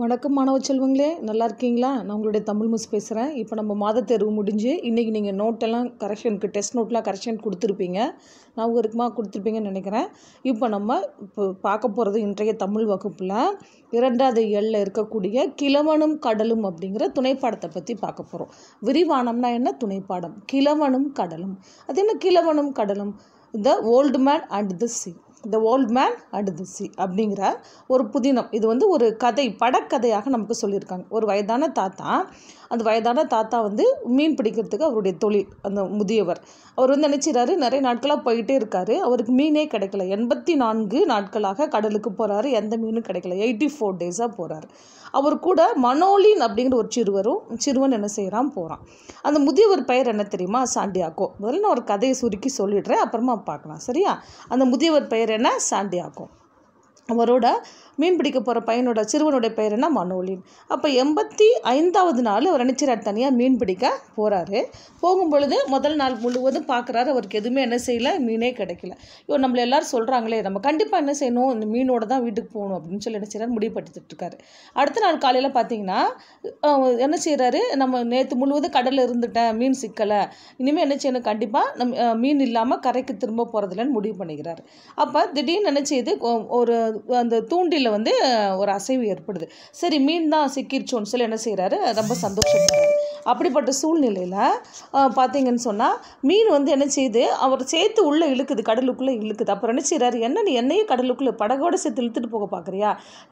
வணக்கம் மாணவ செல்வங்களே நல்லா இருக்கீங்களா நான் உங்களுடைய தமிழ் மிஸ் பேசுகிறேன் இப்போ நம்ம மாத தேர்வு முடிஞ்சு இன்றைக்கி நீங்கள் நோட்டெல்லாம் கரெக்ஷனுக்கு டெஸ்ட் நோட்லாம் கரெக்ஷன் கொடுத்துருப்பீங்க நான் இருக்குமா கொடுத்துருப்பீங்கன்னு நினைக்கிறேன் இப்போ நம்ம இப்போ பார்க்க போகிறது இன்றைய தமிழ் வகுப்பில் இரண்டாவது எல்ல இருக்கக்கூடிய கிழவனும் கடலும் அப்படிங்கிற துணைப்பாடத்தை பற்றி பார்க்க போகிறோம் விரிவானம்னா என்ன துணைப்பாடம் கிழவனும் கடலும் அது என்ன கிழவனும் கடலும் the old man and the sea the old man and the sea அப்படிங்கிற ஒரு புதினம் இது வந்து ஒரு கதை படக்கதையாக நமக்கு சொல்லியிருக்காங்க ஒரு வயதான தாத்தா அந்த வயதான தாத்தா வந்து மீன் பிடிக்கிறதுக்கு அவருடைய தொழில் அந்த முதியவர் அவர் வந்து நினச்சிறாரு நிறைய நாட்களாக போயிட்டே இருக்கார் அவருக்கு மீனே கிடைக்கல எண்பத்தி நான்கு நாட்களாக கடலுக்கு போகிறாரு எந்த மீனும் கிடைக்கல எயிட்டி ஃபோர் டேஸாக போகிறாரு அவர் கூட மனோலின் அப்படிங்கிற ஒரு சிறுவரும் சிறுவன் என்ன செய்கிறான் போகிறான் அந்த முதியவர் பெயர் என்ன தெரியுமா சாண்டியாக்கோ முதல்ல நான் ஒரு கதையை சுருக்கி சொல்லிடுறேன் அப்புறமா பார்க்கலாம் சரியா அந்த முதியவர் பெயர் என்ன சாண்டியாக்கோ அவரோட மீன் பிடிக்க போகிற பையனோட சிறுவனுடைய பெயர் என்ன மனோலின் அப்போ எண்பத்தி ஐந்தாவது நாள் அவர் நினைச்சிறார் தனியாக மீன் பிடிக்க போகிறாரு போகும்பொழுது முதல் நாள் முழுவதும் பார்க்குறாரு அவருக்கு எதுவுமே என்ன செய்யலை மீனே கிடைக்கல இவர் நம்மள எல்லோரும் சொல்கிறாங்களே நம்ம கண்டிப்பாக என்ன செய்யணும் இந்த மீனோட தான் வீட்டுக்கு போகணும் அப்படின்னு சொல்லி என்ன செய்கிறார் முடிவுபடுத்திட்டுருக்காரு அடுத்த நாள் காலையில் பார்த்தீங்கன்னா என்ன செய்கிறாரு நம்ம நேற்று முழுவதும் கடலில் இருந்துட்டேன் மீன் சிக்கலை இனிமேல் என்ன செய்யணும் கண்டிப்பாக நம் மீன் இல்லாமல் கரைக்கு திரும்ப போகிறதில்லன்னு முடிவு பண்ணிக்கிறார் அப்போ திடீர்னு நினச்சி இது ஒரு அந்த தூண்டில் வந்து ஒரு அசைவு ஏற்படுது சரி மீன் தான் சிக்கிருச்சோன்னு சொல்லி என்ன செய்கிறாரு ரொம்ப சந்தோஷப்படுறாரு அப்படிப்பட்ட சூழ்நிலையில் பார்த்தீங்கன்னு சொன்னால் மீன் வந்து என்ன செய்யுது அவர் சேர்த்து உள்ளே இழுக்குது கடலுக்குள்ளே இழுக்குது அப்புறம் என்ன செய்கிறாரு என்ன நீ என்னையும் கடலுக்குள்ளே படகோடு சேர்த்து இழுத்துட்டு போக பார்க்குறியா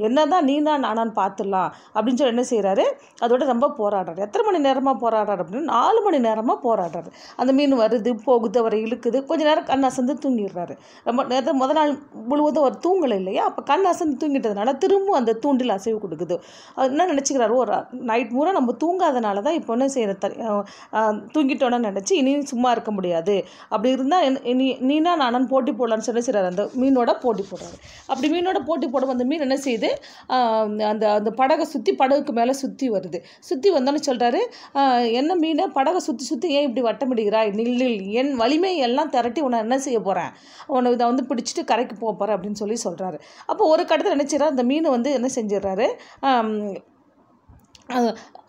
என்ன தான் நீனா நானான்னு பார்த்துடலாம் அப்படின்னு சொல்லி என்ன செய்கிறாரு அதோட ரொம்ப போராடுறாரு எத்தனை மணி நேரமாக போராடுறாரு அப்படின்னு நாலு மணி நேரமாக போராடுறாரு அந்த மீன் வருது போகுது அவரை இழுக்குது கொஞ்சம் நேரம் கண்ணா சேர்ந்து தூங்கிடுறாரு ரொம்ப நேரத்தில் முதல் நாள் முழுவதும் அவர் தூங்கலை இல்லையா அப்போ கண் அசந்து தூங்கிட்டதுனால திரும்பவும் அந்த தூண்டில் அசைவு கொடுக்குது என்ன நினச்சிக்கிறாரு ஒரு நைட் பூரா நம்ம தூங்காதனால தான் இப்போ என்ன செய்கிற த தூங்கிட்டோன்னு நினச்சி இனியும் சும்மா இருக்க முடியாது அப்படி இருந்தால் நீ நீனா நானும் போட்டி போடலான்னு சொல்லி செய்கிறார் அந்த மீனோட போட்டி போடுறாரு அப்படி மீனோட போட்டி போடும் அந்த மீன் என்ன செய்யுது அந்த அந்த படகை சுற்றி படகுக்கு மேலே சுற்றி வருது சுற்றி வந்தோன்னு சொல்கிறாரு என்ன மீனை படகை சுற்றி சுற்றி ஏன் இப்படி வட்டமிடுகிறாய் நில் என் வலிமை எல்லாம் திரட்டி உன்னை என்ன செய்ய போகிறேன் உன்னை இதை வந்து பிடிச்சிட்டு கரைக்கு போக போகிறேன் அப்படின்னு சொல்லி சொல்கிறாரு அப்போ ஒரு கட்டத்தில் நினச்சிடறாரு அந்த மீனை வந்து என்ன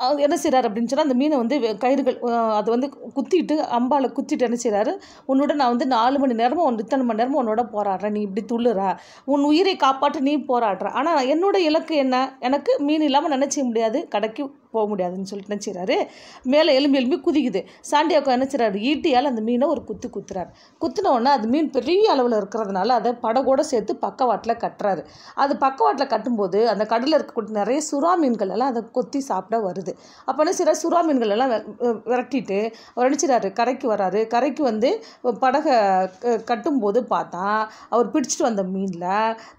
அது என்ன செய்கிறார் அப்படின்னு சொன்னால் அந்த மீனை வந்து கயிறுகள் அதை வந்து குத்திட்டு அம்பால் குத்திட்டு என்ன செய்கிறாரு உன்னோட நான் வந்து நாலு மணி நேரமும் ஒன்று இத்தனை மணி நேரமும் உன்னோட போராடுறேன் நீ இப்படி துள்ளுற உன் உயிரை காப்பாற்ற நீ போராடுற ஆனால் என்னோட இலக்கு என்ன எனக்கு மீன் இல்லாமல் நினச்சிக்க முடியாது கடைக்கு போக முடியாதுன்னு சொல்லிட்டு நினச்சிக்கிறாரு மேலே எலும்பி எலும்பி குதிக்குது சாண்டியாக்கோ நினச்சிறாரு ஈட்டியால் அந்த மீனை ஒரு குத்து குத்துறாரு குத்துன உடனே அது மீன் பெரிய அளவில் இருக்கிறதுனால அதை படகோடு சேர்த்து பக்கவாட்டில் கட்டுறாரு அது பக்கவாட்டில் கட்டும்போது அந்த கடலில் இருக்கக்கூடிய நிறைய சுறா மீன்கள் எல்லாம் அதை கொத்தி சாப்பிட வருது அப்போ சில சுறா மீன்கள் எல்லாம் விரட்டிட்டு அவர் கரைக்கு வராரு கரைக்கு வந்து படகை கட்டும்போது பார்த்தா அவர் பிடிச்சிட்டு வந்த மீனில்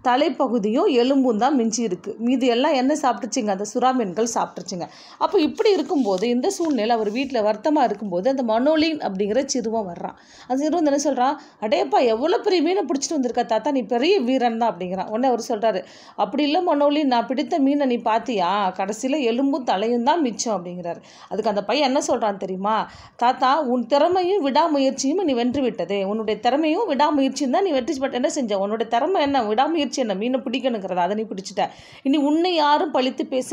தலைப்பகுதியும் எலும்பும் தான் மிஞ்சி இருக்குது மீது எல்லாம் என்ன சாப்பிட்டுச்சிங்க அந்த சுறா மீன்கள் சாப்பிட்டுருச்சுங்க அப்போ இப்படி இருக்கும்போது இந்த சூழ்நிலை அவர் வீட்டில் வருத்தமாக இருக்கும்போது அந்த மனோலின் அப்படிங்கிற சிறுவன் வர்றான் அந்த சிறுவன் என்ன சொல்கிறான் அடேப்பா எவ்வளோ பெரிய மீனை பிடிச்சிட்டு வந்திருக்கா தாத்தா நீ பெரிய வீரன் தான் அப்படிங்கிறான் உடனே அவர் சொல்கிறாரு அப்படி இல்லை மனோலின் நான் பிடித்த மீனை நீ பார்த்தியா கடைசியில் எலும்பும் தலையும் தான் மிச்சம் அப்படிங்கிறாரு அதுக்கு அந்த பையன் என்ன சொல்கிறான் தெரியுமா தாத்தா உன் திறமையும் விடாமுயற்சியும் நீ வென்று விட்டது உன்னுடைய திறமையும் விடாமுயற்சியும் தான் நீ வெற்றி பட்ட என்ன செஞ்ச உன்னோட திறமை என்ன விடாமுயற்சி என்ன மீனை பிடிக்கணுங்கிறத அதை நீ பிடிச்சிட்ட இனி உன்னை யாரும் பழித்து பேச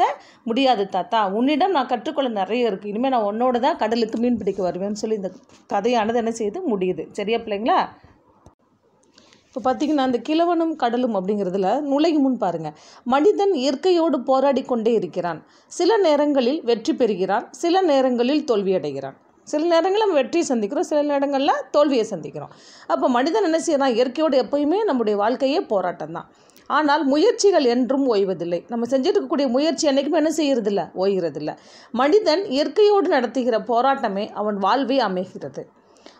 முடியாது தாத்தா உன்னிடம் நான் கற்றுக்கொள்ள நிறைய இருக்குது இனிமேல் நான் உன்னோட தான் கடலுக்கு மீன் பிடிக்க வருவேன்னு சொல்லி இந்த கதையானது என்ன செய்யுது முடியுது சரியா பிள்ளைங்களா இப்போ பார்த்தீங்கன்னா அந்த கிழவனும் கடலும் அப்படிங்கிறதுல நுழையும் முன் பாருங்கள் மனிதன் இயற்கையோடு போராடி கொண்டே இருக்கிறான் சில நேரங்களில் வெற்றி பெறுகிறான் சில நேரங்களில் தோல்வியடைகிறான் சில நேரங்களில் நம்ம வெற்றியை சந்திக்கிறோம் சில நேரங்களில் தோல்வியை சந்திக்கிறோம் அப்போ மனிதன் என்ன செய்யறான் இயற்கையோடு எப்போயுமே நம்முடைய வாழ்க்கையே போராட்டம் தான் ஆனால் முயற்சிகள் என்றும் ஓய்வதில்லை நம்ம செஞ்சிருக்கக்கூடிய முயற்சி என்றைக்குமே என்ன செய்கிறதில்ல ஓய்கிறதில்ல மனிதன் இயற்கையோடு நடத்துகிற போராட்டமே அவன் வாழ்வை அமைகிறது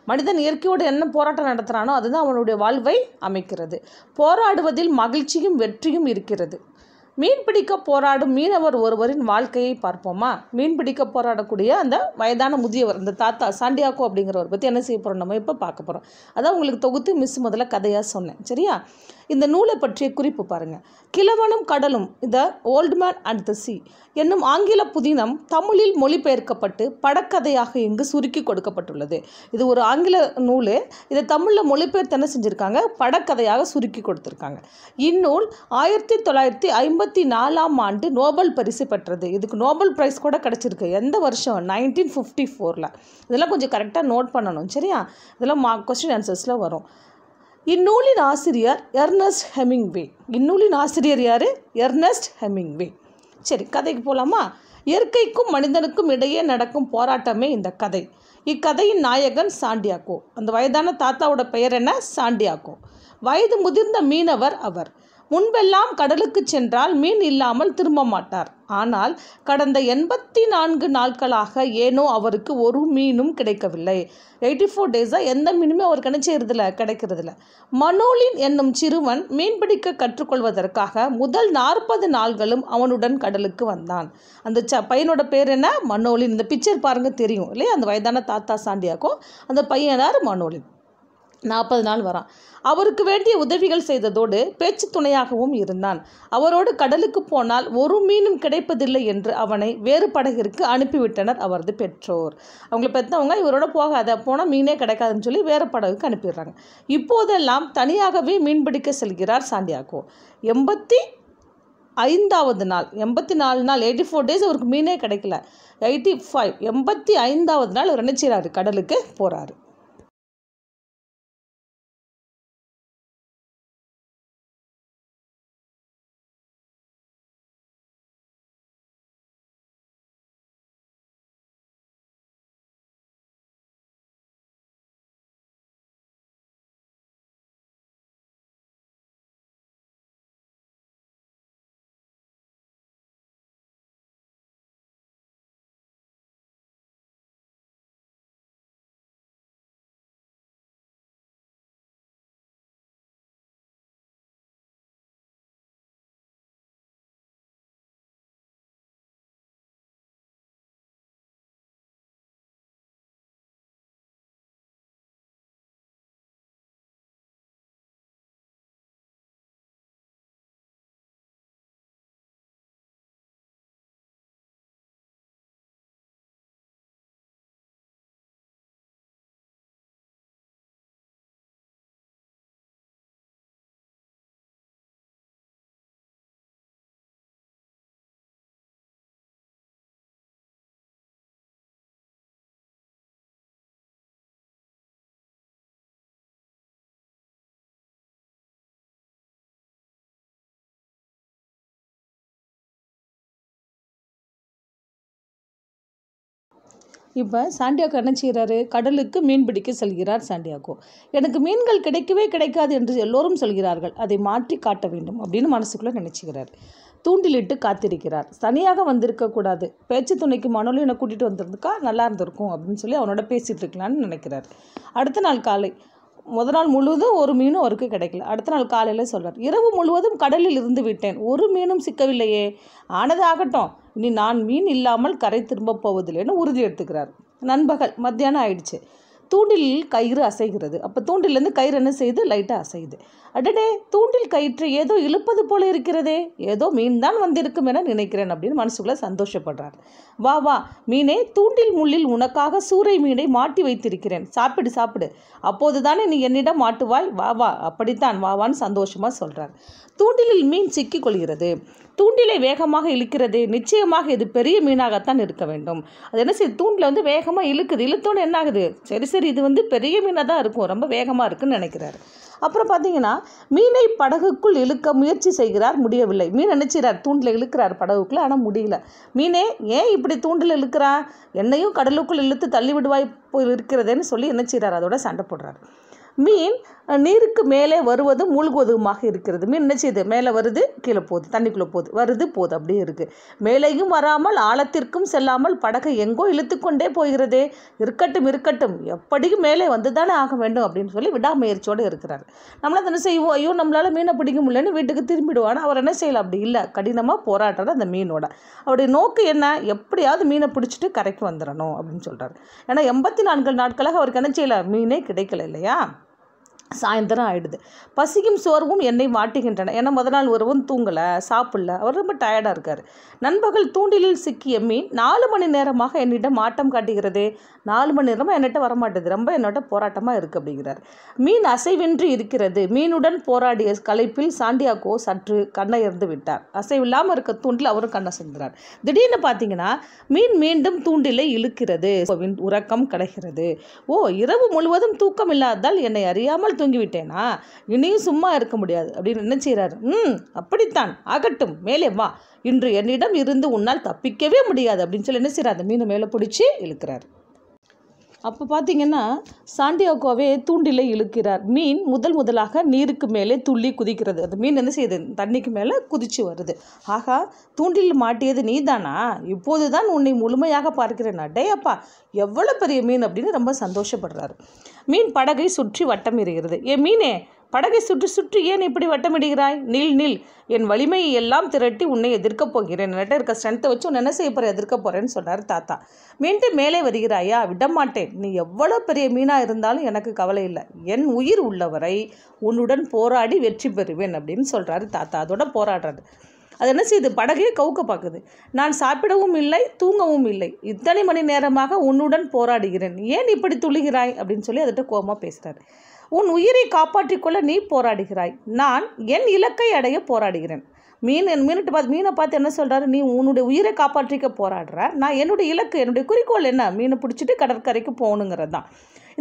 மனிதன் இயற்கையோடு என்ன போராட்டம் நடத்துகிறானோ அதுதான் அவனுடைய வாழ்வை அமைக்கிறது போராடுவதில் மகிழ்ச்சியும் வெற்றியும் இருக்கிறது மீன்பிடிக்க போராடும் மீனவர் ஒருவரின் வாழ்க்கையை பார்ப்போமா மீன்பிடிக்க போராடக்கூடிய அந்த வயதான முதியவர் இந்த தாத்தா சாண்டியாக்கோ அப்படிங்கிறவர் பற்றி என்ன செய்ய போகிறோம் நம்ம இப்போ பார்க்க போகிறோம் அதான் உங்களுக்கு தொகுத்து மிஸ் முதல்ல கதையாக சொன்னேன் சரியா இந்த நூலை பற்றிய குறிப்பு பாருங்கள் கிழவனும் கடலும் the old man and the sea என்னும் ஆங்கில புதினம் தமிழில் மொழிபெயர்க்கப்பட்டு படக்கதையாக இங்கு சுருக்கி கொடுக்கப்பட்டுள்ளது இது ஒரு ஆங்கில நூல் இதை தமிழில் மொழிபெயர்த்து என்ன செஞ்சுருக்காங்க படக்கதையாக சுருக்கி கொடுத்துருக்காங்க இந்நூல் ஆயிரத்தி தொள்ளாயிரத்தி ஐம்பத்தி நாலாம் ஆண்டு நோபல் பரிசு பெற்றது இதுக்கு நோபல் ப்ரைஸ் கூட கிடச்சிருக்கு எந்த வருஷம் நைன்டீன் ஃபிஃப்டி ஃபோரில் இதெல்லாம் கொஞ்சம் கரெக்டாக நோட் பண்ணணும் சரியா இதெல்லாம் மா கொஸ்டின் ஆன்சர்ஸில் வரும் இந்நூலின் ஆசிரியர் எர்னஸ்ட் ஹெமிங்வே இந்நூலின் ஆசிரியர் யார் எர்னஸ்ட் ஹெமிங்வே சரி கதைக்கு போகலாமா இயற்கைக்கும் மனிதனுக்கும் இடையே நடக்கும் போராட்டமே இந்த கதை இக்கதையின் நாயகன் சாண்டியாக்கோ அந்த வயதான தாத்தாவோட பெயர் என்ன சாண்டியாக்கோ வயது முதிர்ந்த மீனவர் அவர் முன்பெல்லாம் கடலுக்கு சென்றால் மீன் இல்லாமல் திரும்ப மாட்டார் ஆனால் கடந்த எண்பத்தி நான்கு நாட்களாக ஏனோ அவருக்கு ஒரு மீனும் கிடைக்கவில்லை எயிட்டி ஃபோர் டேஸாக எந்த மீனுமே அவர் கிடைச்சிருதில்ல கிடைக்கிறதில்ல மனோலின் என்னும் சிறுவன் மீன்பிடிக்க கற்றுக்கொள்வதற்காக முதல் நாற்பது நாள்களும் அவனுடன் கடலுக்கு வந்தான் அந்த ச பையனோட பேர் என்ன மனோலின் இந்த பிக்சர் பாருங்கள் தெரியும் இல்லையா அந்த வயதான தாத்தா சாண்டியாக்கும் அந்த பையனார் மனோலின் நாற்பது நாள் வரான் அவருக்கு வேண்டிய உதவிகள் செய்ததோடு பேச்சு துணையாகவும் இருந்தான் அவரோடு கடலுக்கு போனால் ஒரு மீனும் கிடைப்பதில்லை என்று அவனை வேறு படகிற்கு அனுப்பிவிட்டனர் அவரது பெற்றோர் அவங்களை பெற்றவங்க இவரோட போகாத போனால் மீனே கிடைக்காதுன்னு சொல்லி வேறு படகுக்கு அனுப்பிடுறாங்க இப்போதெல்லாம் தனியாகவே மீன்பிடிக்க செல்கிறார் சாண்டியாகோ எண்பத்தி ஐந்தாவது நாள் எண்பத்தி நாலு நாள் எயிட்டி ஃபோர் டேஸ் அவருக்கு மீனே கிடைக்கல எயிட்டி ஃபைவ் எண்பத்தி ஐந்தாவது நாள் அவர் நினைச்சிறாரு கடலுக்கு போகிறாரு இப்போ சாண்டியாகோ என்ன செய்கிறாரு கடலுக்கு மீன் பிடிக்க செல்கிறார் சாண்டியாகோ எனக்கு மீன்கள் கிடைக்கவே கிடைக்காது என்று எல்லோரும் சொல்கிறார்கள் அதை மாற்றி காட்ட வேண்டும் அப்படின்னு மனசுக்குள்ளே நினச்சிக்கிறார் தூண்டிலிட்டு காத்திருக்கிறார் தனியாக வந்திருக்கக்கூடாது பேச்சு துணைக்கு மனோலி என்னை கூட்டிகிட்டு வந்திருந்துக்கா நல்லா இருந்திருக்கும் அப்படின்னு சொல்லி அவனோட பேசிகிட்டு இருக்கலான்னு நினைக்கிறார் அடுத்த நாள் காலை முதல் நாள் முழுவதும் ஒரு மீனும் அவருக்கு கிடைக்கல அடுத்த நாள் காலையில் சொல்கிறார் இரவு முழுவதும் கடலில் இருந்து விட்டேன் ஒரு மீனும் சிக்கவில்லையே ஆனது ஆகட்டும் இனி நான் மீன் இல்லாமல் கரை திரும்பப் போவதில்லைன்னு உறுதி எடுத்துக்கிறார் நண்பகல் மத்தியானம் ஆயிடுச்சு தூண்டில் கயிறு அசைகிறது அப்போ தூண்டிலேருந்து கயிறு என்ன செய்யுது லைட்டாக அசையுது அடனே தூண்டில் கயிற்று ஏதோ இழுப்பது போல இருக்கிறதே ஏதோ மீன் தான் வந்திருக்கும் என நினைக்கிறேன் அப்படின்னு மனசுக்குள்ளே சந்தோஷப்படுறார் வா வா மீனே தூண்டில் முள்ளில் உனக்காக சூறை மீனை மாட்டி வைத்திருக்கிறேன் சாப்பிடு சாப்பிடு அப்போது தானே நீ என்னிடம் மாட்டுவாய் வா வா அப்படித்தான் வா வான்னு சந்தோஷமாக சொல்கிறார் தூண்டிலில் மீன் சிக்கிக்கொள்கிறது தூண்டிலை வேகமாக இழுக்கிறது நிச்சயமாக இது பெரிய மீனாகத்தான் இருக்க வேண்டும் அது என்ன செய்யுது தூண்டில் வந்து வேகமாக இழுக்குது இழுத்தோன்னு என்ன ஆகுது சரி சரி சரி இது வந்து பெரிய மீனாக தான் இருக்கும் ரொம்ப வேகமாக இருக்குன்னு நினைக்கிறாரு அப்புறம் பார்த்தீங்கன்னா மீனை படகுக்குள் இழுக்க முயற்சி செய்கிறார் முடியவில்லை மீன் நினைச்சிறார் தூண்டில் இழுக்கிறார் படகுக்குள்ளே ஆனால் முடியல மீனே ஏன் இப்படி தூண்டில் இழுக்கிறா என்னையும் கடலுக்குள் இழுத்து தள்ளி விடுவாய் இருக்கிறதேன்னு சொல்லி நினைச்சிறார் அதோட சண்டை போடுறார் மீன் நீருக்கு மேலே வருவது மூழ்குவதுமாக இருக்கிறது மீன் என்ன செய்யுது மேலே வருது கீழே போகுது தண்ணிக்குள்ளே போகுது வருது போகுது அப்படியே இருக்குது மேலேயும் வராமல் ஆழத்திற்கும் செல்லாமல் படகை எங்கோ இழுத்துக்கொண்டே போகிறதே இருக்கட்டும் இருக்கட்டும் எப்படியும் மேலே வந்து தானே ஆக வேண்டும் அப்படின்னு சொல்லி விடாமுயற்சியோடு இருக்கிறார் நம்மளால் என்ன செய்வோம் ஐயோ நம்மளால் மீனை பிடிக்க முடியலன்னு வீட்டுக்கு திரும்பிடுவான் அவர் என்ன செய்யலாம் அப்படி இல்லை கடினமாக போராட்டம் அந்த மீனோட அவருடைய நோக்கு என்ன எப்படியாவது மீனை பிடிச்சிட்டு கரைக்கு வந்துடணும் அப்படின்னு சொல்கிறார் ஏன்னா எண்பத்தி நான்கு நாட்களாக அவருக்கு என்ன செய்யலை மீனே கிடைக்கல இல்லையா சாயந்தரம் ஆகிடுது பசிக்கும் சோர்வும் என்னை வாட்டுகின்றன ஏன்னா முதல் நாள் ஒருவன் தூங்கலை சாப்பிடல அவர் ரொம்ப டயர்டாக இருக்கார் நண்பகல் தூண்டிலில் சிக்கிய மீன் நாலு மணி நேரமாக என்னிடம் ஆட்டம் காட்டுகிறது நாலு மணி நேரமாக என்னிட்ட வரமாட்டேது ரொம்ப என்னோட போராட்டமாக இருக்குது அப்படிங்கிறார் மீன் அசைவின்றி இருக்கிறது மீனுடன் போராடிய கலைப்பில் சாண்டியாக்கோ சற்று கண்ணை இருந்து விட்டார் அசைவில்லாமல் இருக்க தூண்டில் அவரும் கண்ணை சேர்ந்தார் திடீர்னு பார்த்தீங்கன்னா மீன் மீண்டும் தூண்டிலை இழுக்கிறது உறக்கம் கிடைக்கிறது ஓ இரவு முழுவதும் தூக்கம் இல்லாததால் என்னை அறியாமல் தூங்கிவிட்டேனா இனியும் சும்மா இருக்க முடியாது அப்படின்னு என்ன செய்கிறாரு ம் அப்படித்தான் ஆகட்டும் மேலே வா இன்று என்னிடம் இருந்து உன்னால் தப்பிக்கவே முடியாது அப்படின்னு சொல்லி என்ன செய்கிறார் அந்த மீனை மேலே பிடிச்சி இழுக்கிறாரு அப்போ பார்த்தீங்கன்னா சாண்டியாகோவே தூண்டிலை இழுக்கிறார் மீன் முதல் முதலாக நீருக்கு மேலே துள்ளி குதிக்கிறது அது மீன் என்ன செய்யுது தண்ணிக்கு மேலே குதிச்சு வருது ஆகா தூண்டில் மாட்டியது நீ தானா இப்போது தான் உன்னை முழுமையாக பார்க்கிறேன் அடையப்பா எவ்வளோ பெரிய மீன் அப்படின்னு ரொம்ப சந்தோஷப்படுறாரு மீன் படகை சுற்றி வட்டம் இருக்கிறது ஏ மீனே படகை சுற்றி சுற்றி ஏன் இப்படி வட்டமிடுகிறாய் நில் நில் என் வலிமையை எல்லாம் திரட்டி உன்னை எதிர்க்கப் போகிறேன் என்கிட்ட இருக்க ஸ்ட்ரென்த்தை வச்சு உன்னை என்ன செய்ய போகிற எதிர்க்க போகிறேன்னு சொன்னார் தாத்தா மீண்டும் மேலே வருகிறாயா விடமாட்டேன் நீ எவ்வளோ பெரிய மீனாக இருந்தாலும் எனக்கு கவலை இல்லை என் உயிர் உள்ளவரை உன்னுடன் போராடி வெற்றி பெறுவேன் அப்படின்னு சொல்கிறாரு தாத்தா அதோட போராடுறது அது என்ன செய்யுது படகையே கவுக்க பார்க்குது நான் சாப்பிடவும் இல்லை தூங்கவும் இல்லை இத்தனை மணி நேரமாக உன்னுடன் போராடுகிறேன் ஏன் இப்படி துளிகிறாய் அப்படின்னு சொல்லி அதட்ட கோபமாக பேசுகிறார் உன் உயிரை காப்பாற்றிக்கொள்ள நீ போராடுகிறாய் நான் என் இலக்கை அடைய போராடுகிறேன் மீன் மீனிட்டு பார்த்து மீனை பார்த்து என்ன சொல்கிறாரு நீ உன்னுடைய உயிரை காப்பாற்றிக்க போராடுற நான் என்னுடைய இலக்கு என்னுடைய குறிக்கோள் என்ன மீனை பிடிச்சிட்டு கடற்கரைக்கு போகணுங்கிறது தான்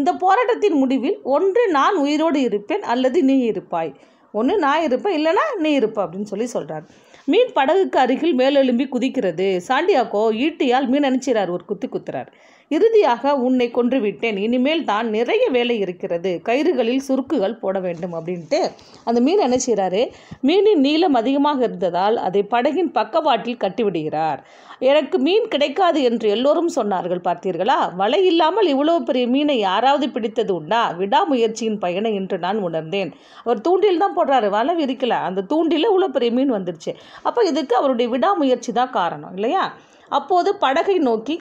இந்த போராட்டத்தின் முடிவில் ஒன்று நான் உயிரோடு இருப்பேன் அல்லது நீ இருப்பாய் ஒன்று நான் இருப்பேன் இல்லைனா நீ இருப்ப அப்படின்னு சொல்லி சொல்கிறார் மீன் படகுக்கு அருகில் மேலெலும்பி குதிக்கிறது சாண்டியாக்கோ ஈட்டியால் மீன் அனுப்பிச்சிறார் ஒரு குத்தி குத்துறார் இறுதியாக உன்னை கொன்று விட்டேன் இனிமேல் தான் நிறைய வேலை இருக்கிறது கயிறுகளில் சுருக்குகள் போட வேண்டும் அப்படின்ட்டு அந்த மீன் என்ன செய்கிறாரு மீனின் நீளம் அதிகமாக இருந்ததால் அதை படகின் பக்கவாட்டில் கட்டிவிடுகிறார் எனக்கு மீன் கிடைக்காது என்று எல்லோரும் சொன்னார்கள் பார்த்தீர்களா வலை இல்லாமல் இவ்வளவு பெரிய மீனை யாராவது பிடித்தது உண்டா விடாமுயற்சியின் பயனை என்று நான் உணர்ந்தேன் அவர் தூண்டில் தான் போடுறாரு வலை விரிக்கல அந்த தூண்டில் இவ்வளோ பெரிய மீன் வந்துருச்சு அப்போ இதுக்கு அவருடைய விடாமுயற்சி தான் காரணம் இல்லையா அப்போது படகை நோக்கி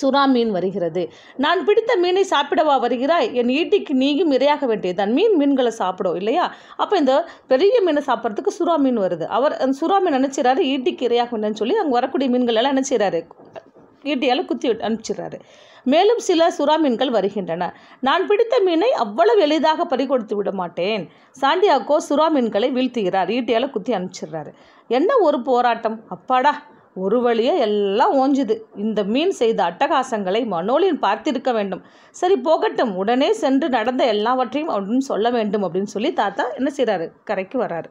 சுறா மீன் வருகிறது நான் பிடித்த மீனை சாப்பிடவா வருகிறாய் என் ஈட்டிக்கு நீயும் இரையாக வேண்டியதுதான் மீன் மீன்களை சாப்பிடும் இல்லையா அப்போ இந்த பெரிய மீனை சாப்பிட்றதுக்கு சுறா மீன் வருது அவர் அந்த சுறா மீன் நினச்சிறாரு ஈட்டிக்கு இரையாக வேண்டும்னு சொல்லி அங்கே வரக்கூடிய மீன்கள் எல்லாம் நினச்சிறாரு ஈட்டியால் குத்தி அனுப்பிச்சிடுறாரு மேலும் சில சுறா மீன்கள் வருகின்றன நான் பிடித்த மீனை அவ்வளவு எளிதாக பறிகொடுத்து விட மாட்டேன் சாண்டியாக்கோ சுறா மீன்களை வீழ்த்துகிறார் ஈட்டியால் குத்தி அனுப்பிச்சிடுறாரு என்ன ஒரு போராட்டம் அப்பாடா ஒரு வழியாக எல்லாம் ஓஞ்சுது இந்த மீன் செய்த அட்டகாசங்களை மனோலின் பார்த்திருக்க வேண்டும் சரி போகட்டும் உடனே சென்று நடந்த எல்லாவற்றையும் அப்படின்னு சொல்ல வேண்டும் அப்படின்னு சொல்லி தாத்தா என்ன செய்கிறாரு கரைக்கு வர்றாரு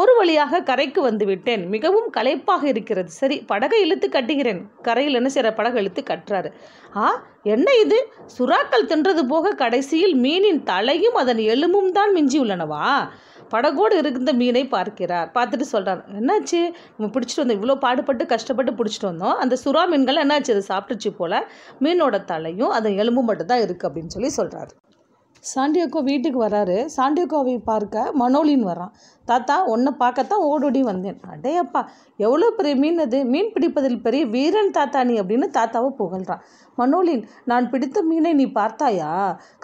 ஒரு வழியாக கரைக்கு வந்து விட்டேன் மிகவும் களைப்பாக இருக்கிறது சரி படகை இழுத்து கட்டுகிறேன் கரையில் என்ன செய்கிற படகு இழுத்து கட்டுறாரு ஆ என்ன இது சுறாக்கள் தின்றது போக கடைசியில் மீனின் தலையும் அதன் எலும்பும் தான் மிஞ்சி உள்ளனவா படகோடு இருந்த மீனை பார்க்கிறார் பார்த்துட்டு சொல்கிறார் என்னாச்சு நம்ம பிடிச்சிட்டு வந்தோம் இவ்வளோ பாடுபட்டு கஷ்டப்பட்டு பிடிச்சிட்டு வந்தோம் அந்த சுறா மீன்கள் என்னாச்சு அதை சாப்பிட்டுச்சு போல் மீனோட தலையும் அதை எலும்பு மட்டும்தான் இருக்குது அப்படின்னு சொல்லி சொல்கிறாரு சாண்டியோக்கோ வீட்டுக்கு வராரு சாண்டியோக்கோவை பார்க்க மனோலின் வரான் தாத்தா ஒன்றை பார்க்கத்தான் ஓடோடி வந்தேன் அடையப்பா எவ்வளோ பெரிய மீன் அது மீன் பிடிப்பதில் பெரிய வீரன் தாத்தா நீ அப்படின்னு தாத்தாவை புகழ்கிறான் மனோலின் நான் பிடித்த மீனை நீ பார்த்தாயா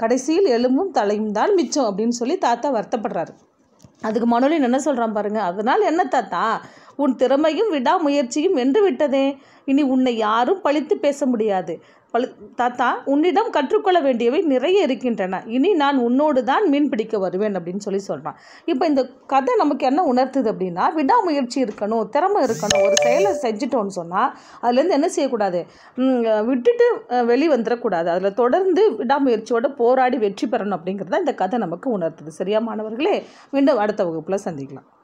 கடைசியில் எலும்பும் தலையும் தான் மிச்சம் அப்படின்னு சொல்லி தாத்தா வருத்தப்படுறாரு அதுக்கு மனோலின் என்ன சொல்கிறான் பாருங்க அதனால் என்ன தாத்தா உன் திறமையும் விடாமுயற்சியும் வென்று விட்டதே இனி உன்னை யாரும் பழித்து பேச முடியாது பழு தாத்தா உன்னிடம் கற்றுக்கொள்ள வேண்டியவை நிறைய இருக்கின்றன இனி நான் உன்னோடு தான் மீன் பிடிக்க வருவேன் அப்படின்னு சொல்லி சொல்கிறான் இப்போ இந்த கதை நமக்கு என்ன உணர்த்துது அப்படின்னா விடாமுயற்சி இருக்கணும் திறமை இருக்கணும் ஒரு செயலை செஞ்சிட்டோன்னு சொன்னால் அதுலேருந்து என்ன செய்யக்கூடாது விட்டுட்டு வெளி வந்துடக்கூடாது அதில் தொடர்ந்து விடாமுயற்சியோடு போராடி வெற்றி பெறணும் அப்படிங்கிறத இந்த கதை நமக்கு உணர்த்துது சரியா மாணவர்களே மீண்டும் அடுத்த வகுப்பில் சந்திக்கலாம்